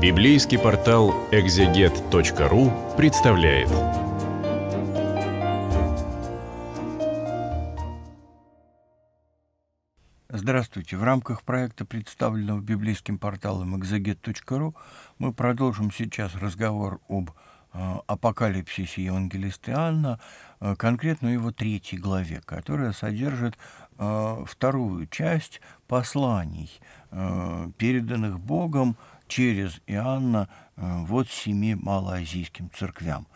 Библейский портал экзегет.ру представляет. Здравствуйте! В рамках проекта, представленного библейским порталом экзегет.ру, мы продолжим сейчас разговор об э, апокалипсисе Евангелиста Иоанна, э, конкретно его третьей главе, которая содержит э, вторую часть посланий, переданных Богом через Иоанна э, вот семи малоазийским церквям.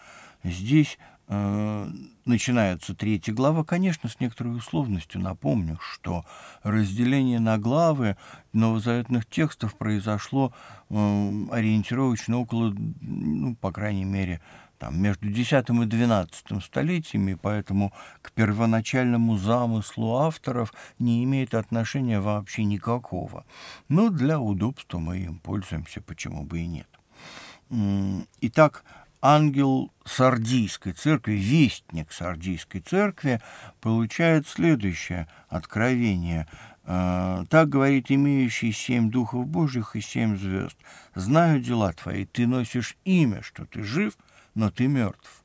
Здесь э, начинается третья глава, конечно, с некоторой условностью. Напомню, что разделение на главы новозаветных текстов произошло э, ориентировочно около, ну, по крайней мере, там, между X и XII столетиями, поэтому к первоначальному замыслу авторов не имеет отношения вообще никакого. Но для удобства мы им пользуемся, почему бы и нет. Итак, ангел Сардийской церкви, вестник Сардийской церкви, получает следующее откровение. «Э, «Так говорит имеющий семь духов Божьих и семь звезд. Знаю дела твои, ты носишь имя, что ты жив, — но ты мертв.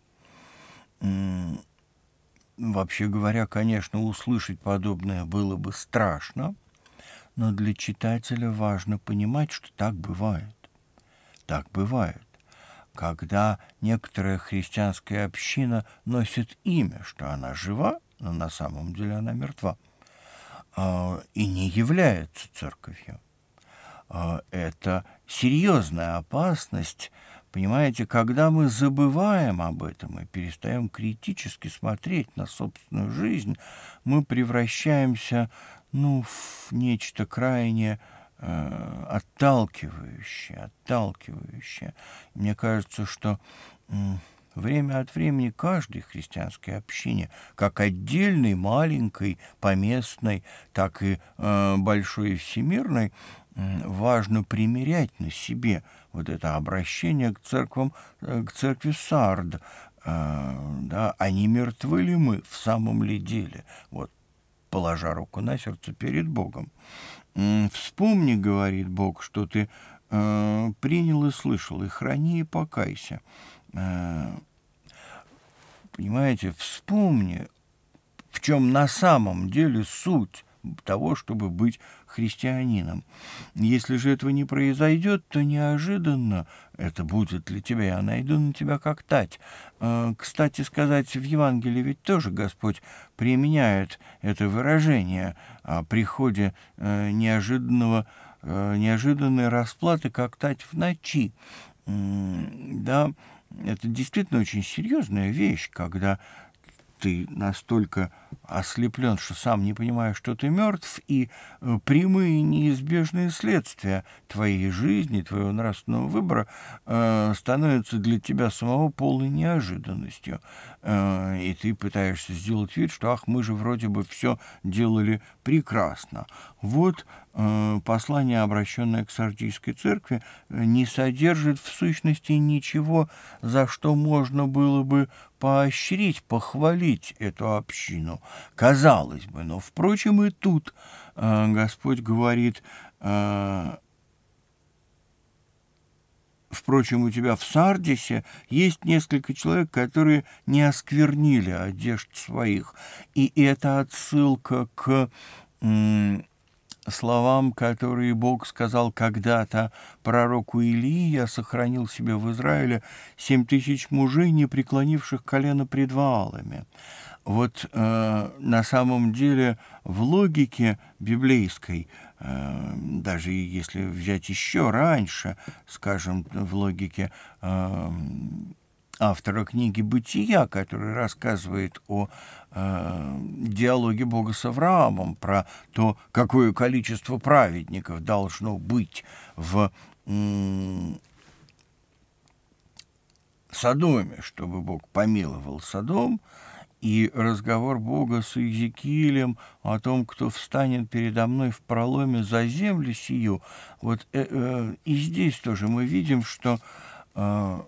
Вообще говоря, конечно, услышать подобное было бы страшно, но для читателя важно понимать, что так бывает. Так бывает когда некоторая христианская община носит имя, что она жива, но на самом деле она мертва, а, и не является церковью. А, это серьезная опасность Понимаете, когда мы забываем об этом и перестаем критически смотреть на собственную жизнь, мы превращаемся ну, в нечто крайне э, отталкивающее, отталкивающее. Мне кажется, что э, время от времени каждой христианской общине, как отдельной, маленькой, поместной, так и э, большой и всемирной, важно примерять на себе вот это обращение к, церквам, э, к церкви Сард. А, да, а мертвы ли мы в самом ли деле? Вот, положа руку на сердце перед Богом. «Вспомни, — говорит Бог, — что ты э, принял и слышал, и храни, и покайся». Э, понимаете, вспомни, в чем на самом деле суть того, чтобы быть христианином. Если же этого не произойдет, то неожиданно это будет для тебя, я найду на тебя как тать. А, кстати сказать, в Евангелии ведь тоже Господь применяет это выражение о приходе э, неожиданного, э, неожиданной расплаты, как тать в ночи. Да, это действительно очень серьезная вещь, когда ты настолько ослеплен, что сам не понимаешь, что ты мертв, и э, прямые неизбежные следствия твоей жизни, твоего нравственного выбора э, становятся для тебя самого полной неожиданностью. Э, и ты пытаешься сделать вид, что, ах, мы же вроде бы все делали прекрасно. Вот Э, послание, обращенное к Сардийской церкви, э, не содержит в сущности ничего, за что можно было бы поощрить, похвалить эту общину. Казалось бы, но, впрочем, и тут э, Господь говорит, Впрочем, у тебя в Сардисе есть несколько человек, которые не осквернили одежд своих. И это отсылка к словам, которые Бог сказал когда-то пророку Илии, я сохранил себе в Израиле семь тысяч мужей, не преклонивших колено пред Ваалами. Вот э, на самом деле в логике библейской, э, даже если взять еще раньше, скажем, в логике э, автора книги «Бытия», который рассказывает о э, диалоге Бога с Авраамом, про то, какое количество праведников должно быть в э, Содоме, чтобы Бог помиловал Содом, и разговор Бога с Иезекиилем о том, кто встанет передо мной в проломе за землю сию, вот э, э, и здесь тоже мы видим, что э,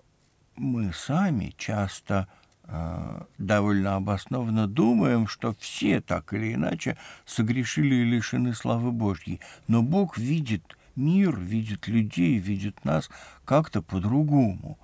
мы сами часто э, довольно обоснованно думаем, что все так или иначе согрешили и лишены славы Божьей. Но Бог видит мир, видит людей, видит нас как-то по-другому.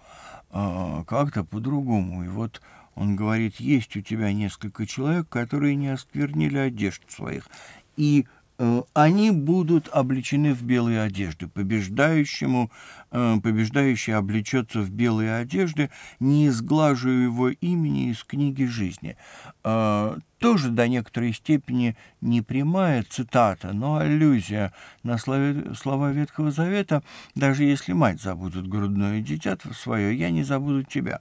Э, как-то по-другому. И вот он говорит, есть у тебя несколько человек, которые не осквернили одежду своих. И Э, они будут облечены в белые одежды. Побеждающему, э, побеждающий облечется в белые одежды, не изглажу его имени из книги жизни. Э, тоже до некоторой степени не прямая цитата, но аллюзия на слова Ветхого Завета «Даже если мать забудет грудное дитя свое, я не забуду тебя».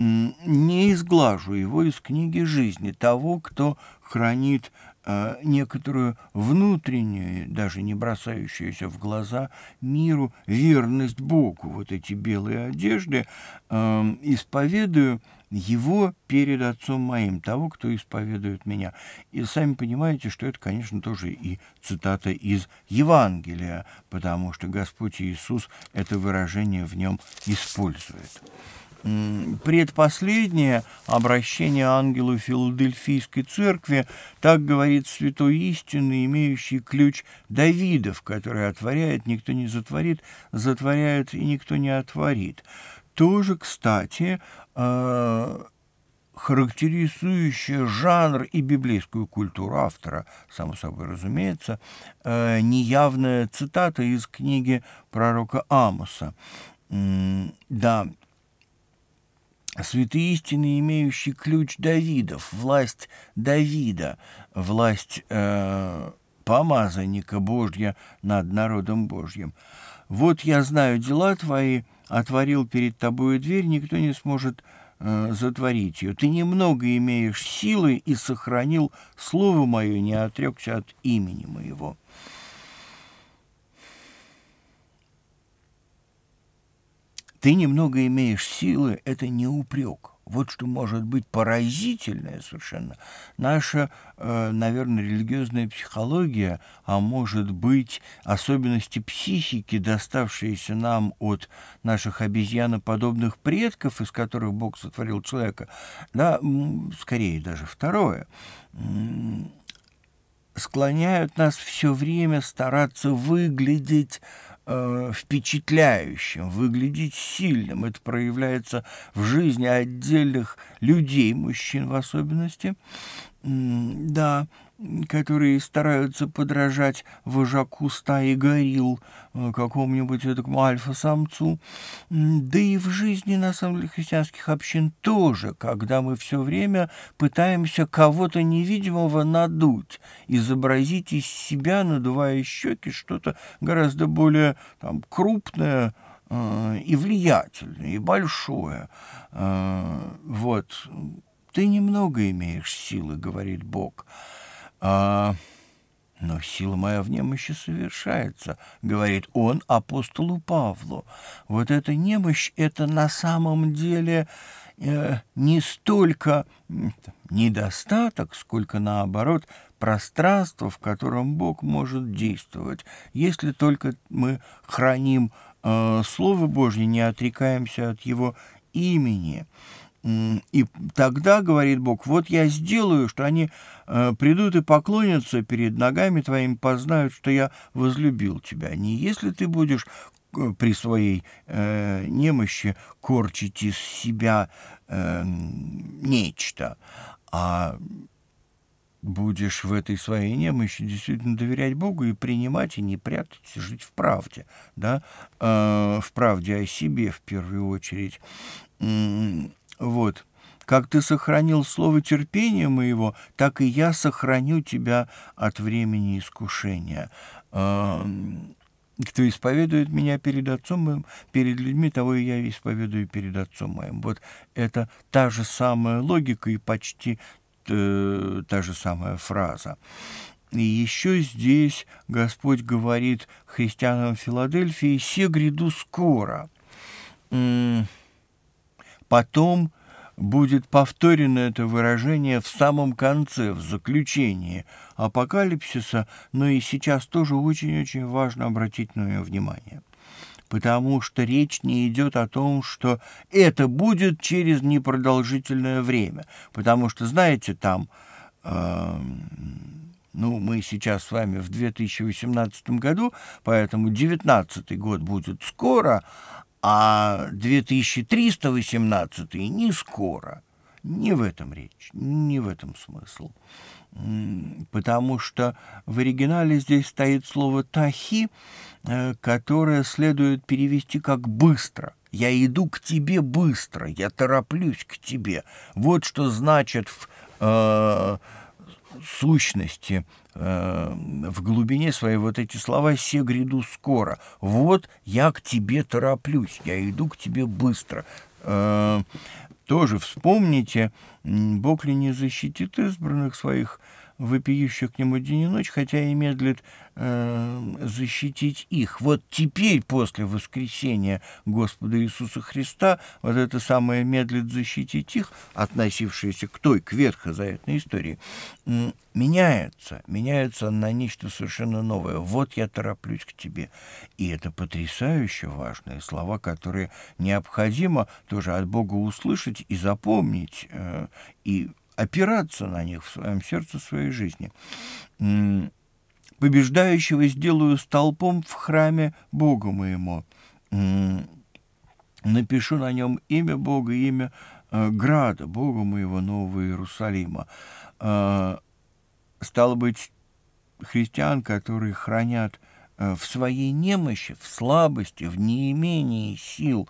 Не изглажу его из книги жизни, того, кто хранит а, некоторую внутреннюю, даже не бросающуюся в глаза миру, верность Богу, вот эти белые одежды, исповедую его перед отцом моим, того, кто исповедует меня. И сами понимаете, что это, конечно, тоже и цитата из Евангелия, потому что Господь Иисус это выражение в нем использует. Предпоследнее обращение ангелу Филадельфийской церкви, так говорит святой истины, имеющий ключ Давидов, который отворяет, никто не затворит, затворяет и никто не отворит. Тоже, кстати, э, характеризующее жанр и библейскую культуру автора, само собой разумеется, э, неявная цитата из книги пророка Амоса. Да, Святые истины, имеющие ключ Давидов, власть Давида, власть э, помазанника Божья над народом Божьим. Вот я знаю дела твои, отворил перед тобою дверь, никто не сможет э, затворить ее. Ты немного имеешь силы и сохранил слово мое, не отрекся от имени моего. Ты немного имеешь силы, это не упрек. Вот что может быть поразительное совершенно. Наша, э, наверное, религиозная психология, а может быть особенности психики, доставшиеся нам от наших обезьяноподобных предков, из которых Бог сотворил человека, да, скорее даже второе, склоняют нас все время стараться выглядеть Э, впечатляющим, выглядеть сильным. Это проявляется в жизни отдельных людей, мужчин в особенности. Да, которые стараются подражать вожаку стаи горилл, э, какому-нибудь этому альфа-самцу. Да и в жизни, на самом деле, христианских общин тоже, когда мы все время пытаемся кого-то невидимого надуть, изобразить из себя, надувая щеки, что-то гораздо более там, крупное, э, и влиятельное, и большое. Э, вот. «Ты немного имеешь силы», — говорит Бог, — а... «Но сила моя в немощи совершается», — говорит он апостолу Павлу. «Вот эта немощь — это на самом деле э, не столько недостаток, сколько, наоборот, пространство, в котором Бог может действовать, если только мы храним э, Слово Божье, не отрекаемся от Его имени». И тогда, говорит Бог, вот я сделаю, что они э, придут и поклонятся перед ногами твоими, познают, что я возлюбил тебя. Не если ты будешь при своей э, немощи корчить из себя э, нечто, а будешь в этой своей немощи действительно доверять Богу и принимать, и не прятать, и жить в правде, да, э, в правде о себе в первую очередь. Вот. Как ты сохранил слово терпения моего, так и я сохраню тебя от времени искушения. А, кто исповедует меня перед отцом моим, перед людьми, того и я исповедую перед отцом моим. Вот это та же самая логика и почти э, та же самая фраза. И еще здесь Господь говорит христианам Филадельфии «Се гряду скоро». М -м Потом будет повторено это выражение в самом конце, в заключении апокалипсиса, но и сейчас тоже очень-очень важно обратить на нее внимание потому что речь не идет о том, что это будет через непродолжительное время. Потому что, знаете, там, э, ну, мы сейчас с вами в 2018 году, поэтому 2019 год будет скоро, а 2318 й не скоро. Не в этом речь, не в этом смысл. Потому что в оригинале здесь стоит слово «тахи», э, которое следует перевести как «быстро». «Я иду к тебе быстро, я тороплюсь к тебе». Вот что значит в э, сущности Э, в глубине своей вот эти слова «се гряду скоро», «вот я к тебе тороплюсь», «я иду к тебе быстро». Э, тоже вспомните, Бог ли не защитит избранных своих, вопиющих к нему день и ночь, хотя и медлит э, защитить их. Вот теперь, после воскресения Господа Иисуса Христа, вот это самое медлит защитить их, относившееся к той, к ветхозаветной истории, меняется, меняется на нечто совершенно новое. Вот я тороплюсь к тебе. И это потрясающе важные слова, которые необходимо тоже от Бога услышать и запомнить, э, и опираться на них в своем сердце в своей жизни. Побеждающего сделаю столпом в храме Бога моему. Напишу на нем имя Бога, имя э, града, Бога моего Нового Иерусалима. Э, стало быть, христиан, которые хранят э, в своей немощи, в слабости, в неимении сил,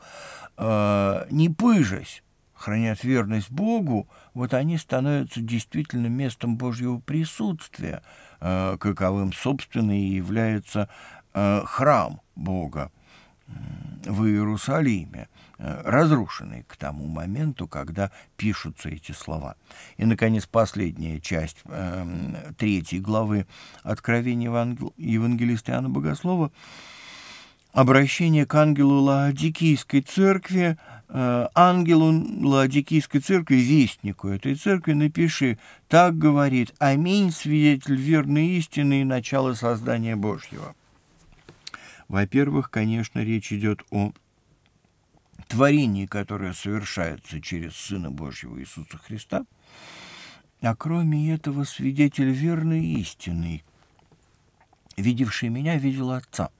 не пыжась, хранят верность Богу, вот они становятся действительно местом Божьего присутствия, э, каковым, собственно, и является э, храм Бога в Иерусалиме, э, разрушенный к тому моменту, когда пишутся эти слова. И, наконец, последняя часть третьей главы Откровения Евангелиста Иоанна Богослова – обращение к ангелу Лаодикийской церкви, э, ангелу Лаодикийской церкви, вестнику этой церкви, напиши, так говорит, аминь, свидетель верной истины и начало создания Божьего. Во-первых, конечно, речь идет о творении, которое совершается через Сына Божьего Иисуса Христа, а кроме этого свидетель верной истины, видевший меня, видел Отца –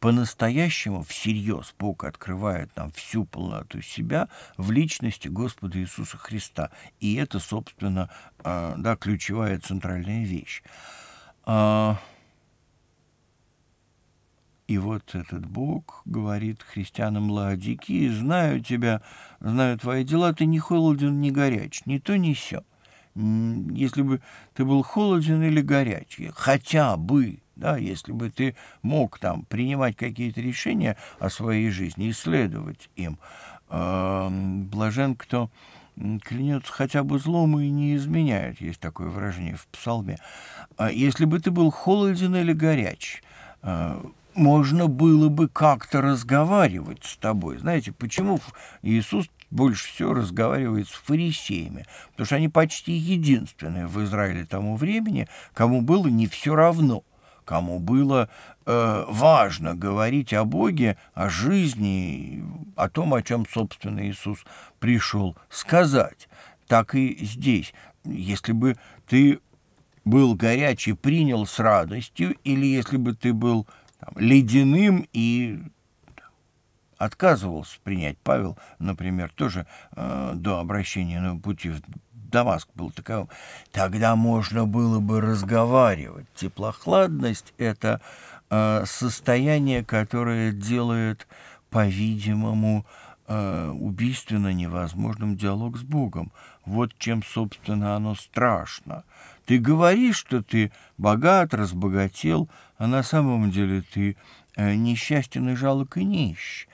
по-настоящему, всерьез Бог открывает нам всю полноту себя в личности Господа Иисуса Христа. И это, собственно, а, да, ключевая центральная вещь. А, и вот этот Бог говорит христианам Лаодики, «Знаю тебя, знаю твои дела, ты не холоден, не горяч, ни то, ни сё. Если бы ты был холоден или горячий, хотя бы да, если бы ты мог там принимать какие-то решения о своей жизни, исследовать им. Эм, блажен, кто клянется хотя бы злому и не изменяет, есть такое выражение в псалме. А если бы ты был холоден или горяч, э, можно было бы как-то разговаривать с тобой. Знаете, почему Иисус больше всего разговаривает с фарисеями, потому что они почти единственные в Израиле тому времени, кому было не все равно кому было э, важно говорить о Боге, о жизни, о том, о чем, собственно, Иисус пришел сказать. Так и здесь. Если бы ты был горячий, принял с радостью, или если бы ты был там, ледяным и отказывался принять. Павел, например, тоже э, до обращения на пути в до вас был таковым, тогда можно было бы разговаривать. Теплохладность – это э, состояние, которое делает, по-видимому, э, убийственно невозможным диалог с Богом. Вот чем, собственно, оно страшно. Ты говоришь, что ты богат, разбогател, а на самом деле ты э, несчастен и жалок и нищ.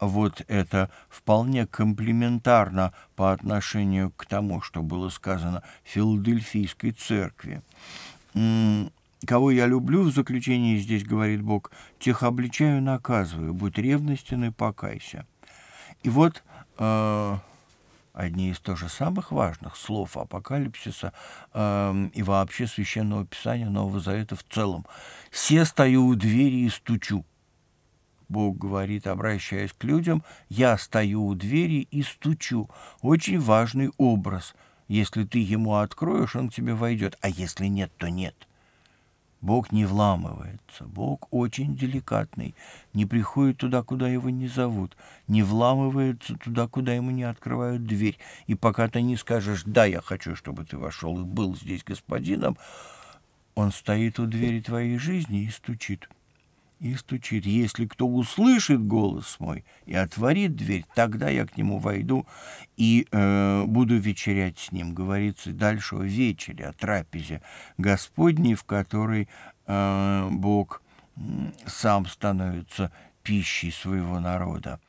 Вот это вполне комплиментарно по отношению к тому, что было сказано Филадельфийской церкви. «Кого я люблю, в заключении здесь, — говорит Бог, — тех обличаю, наказываю, будь ревностен и покайся». И вот э, одни из тоже самых важных слов апокалипсиса э, и вообще священного писания Нового Завета в целом. «Се стою у двери и стучу». Бог говорит, обращаясь к людям, «Я стою у двери и стучу». Очень важный образ. Если ты ему откроешь, он к тебе войдет, а если нет, то нет. Бог не вламывается. Бог очень деликатный, не приходит туда, куда его не зовут, не вламывается туда, куда ему не открывают дверь. И пока ты не скажешь «Да, я хочу, чтобы ты вошел и был здесь господином», он стоит у двери твоей жизни и стучит – и стучит. Если кто услышит голос мой и отворит дверь, тогда я к нему войду и э, буду вечерять с ним. Говорится дальше о вечере, о трапезе Господней, в которой э, Бог сам становится пищей своего народа.